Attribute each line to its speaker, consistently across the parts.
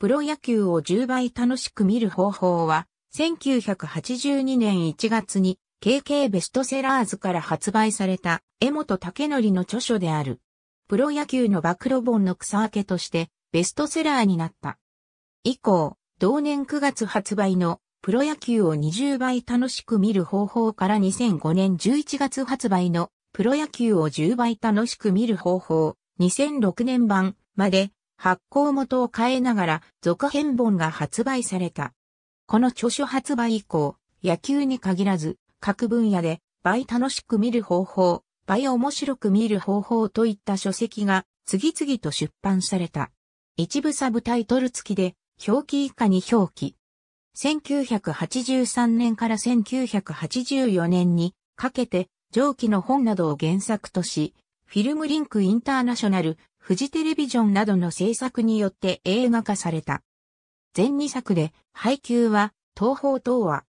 Speaker 1: プロ野球を10倍楽しく見る方法は、1982年1月に KK ベストセラーズから発売された江本武則の著書である。プロ野球の暴露本の草分けとしてベストセラーになった。以降、同年9月発売のプロ野球を20倍楽しく見る方法から2005年11月発売のプロ野球を10倍楽しく見る方法2006年版まで発行元を変えながら続編本が発売された。この著書発売以降、野球に限らず、各分野で倍楽しく見る方法、倍面白く見る方法といった書籍が次々と出版された。一部サブタイトル付きで、表記以下に表記。1983年から1984年にかけて上記の本などを原作とし、フィルムリンクインターナショナル、フジテレビジョンなどの制作によって映画化された。全2作で、配給は、東方東和。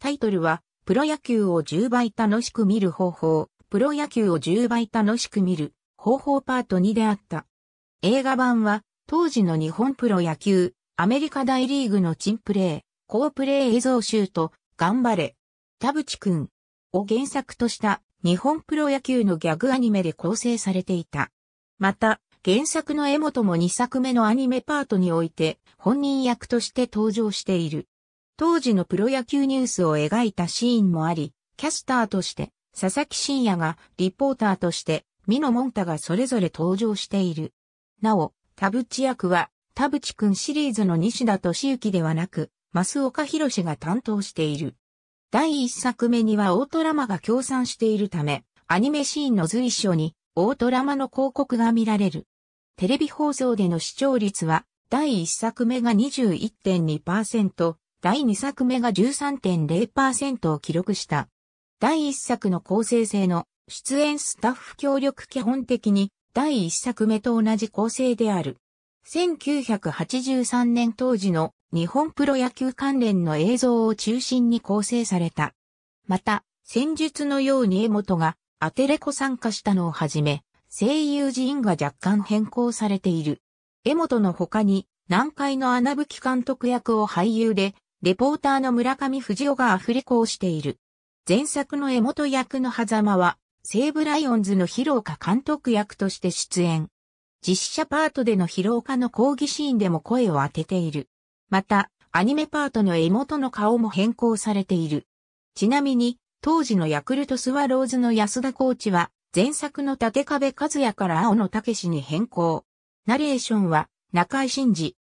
Speaker 1: タイトルは、プロ野球を10倍楽しく見る方法、プロ野球を10倍楽しく見る方法パート2であった。映画版は、当時の日本プロ野球、アメリカ大リーグのチンプレー、好プレー映像集と、頑張れ、田淵くんを原作とした日本プロ野球のギャグアニメで構成されていた。また、原作の絵本も2作目のアニメパートにおいて本人役として登場している。当時のプロ野球ニュースを描いたシーンもあり、キャスターとして佐々木真也がリポーターとして美野もんたがそれぞれ登場している。なお、田淵役は田淵くんシリーズの西田敏行ではなく、増岡博が担当している。第1作目にはオートラマが協賛しているため、アニメシーンの随所にオートラマの広告が見られる。テレビ放送での視聴率は、第1作目が21.2%、第2作目が13.0%を記録した。第1作の構成性の出演スタッフ協力基本的に第1作目と同じ構成である。1983年当時の日本プロ野球関連の映像を中心に構成された。また、戦術のように江本がアテレコ参加したのをはじめ、声優陣が若干変更されている。江本の他に、南海の穴吹監督役を俳優で、レポーターの村上藤尾がアフレコをしている。前作の江本役の狭間は、西武ライオンズの広岡監督役として出演。実写パートでの疲労化の講義シーンでも声を当てている。また、アニメパートの絵元の顔も変更されている。ちなみに、当時のヤクルトスワローズの安田コーチは、前作の立壁和也から青野武に変更。ナレーションは、中井真二。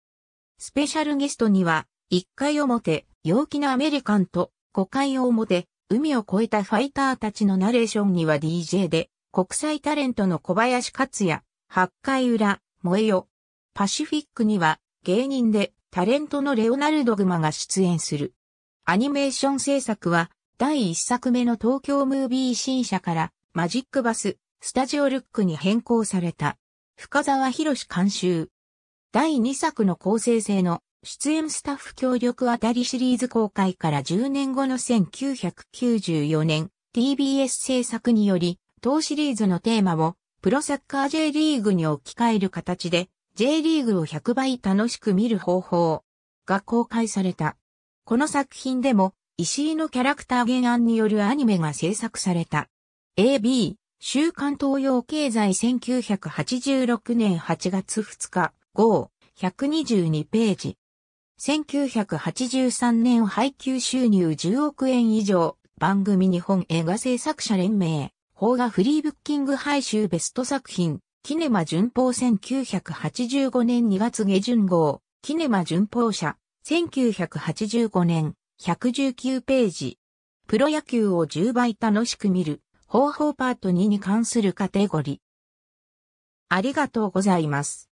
Speaker 1: スペシャルゲストには、1回表、陽気なアメリカンと、5回表、海を越えたファイターたちのナレーションには DJ で、国際タレントの小林克也、八回裏、燃えよ。パシフィックには芸人でタレントのレオナルド・グマが出演する。アニメーション制作は第一作目の東京ムービー新社からマジックバス、スタジオルックに変更された。深沢博監修。第二作の構成性の出演スタッフ協力あたりシリーズ公開から10年後の1994年 TBS 制作により当シリーズのテーマをプロサッカー J リーグに置き換える形で、J リーグを100倍楽しく見る方法が公開された。この作品でも、石井のキャラクター原案によるアニメが制作された。AB、週刊東洋経済1986年8月2日、号、122ページ。1983年配給収入10億円以上、番組日本映画制作者連盟。邦画フリーブッキング配集ベスト作品、キネマ旬報1985年2月下旬号、キネマ旬報社、1985年、119ページ。プロ野球を10倍楽しく見る、方法パート2に関するカテゴリー。ありがとうございます。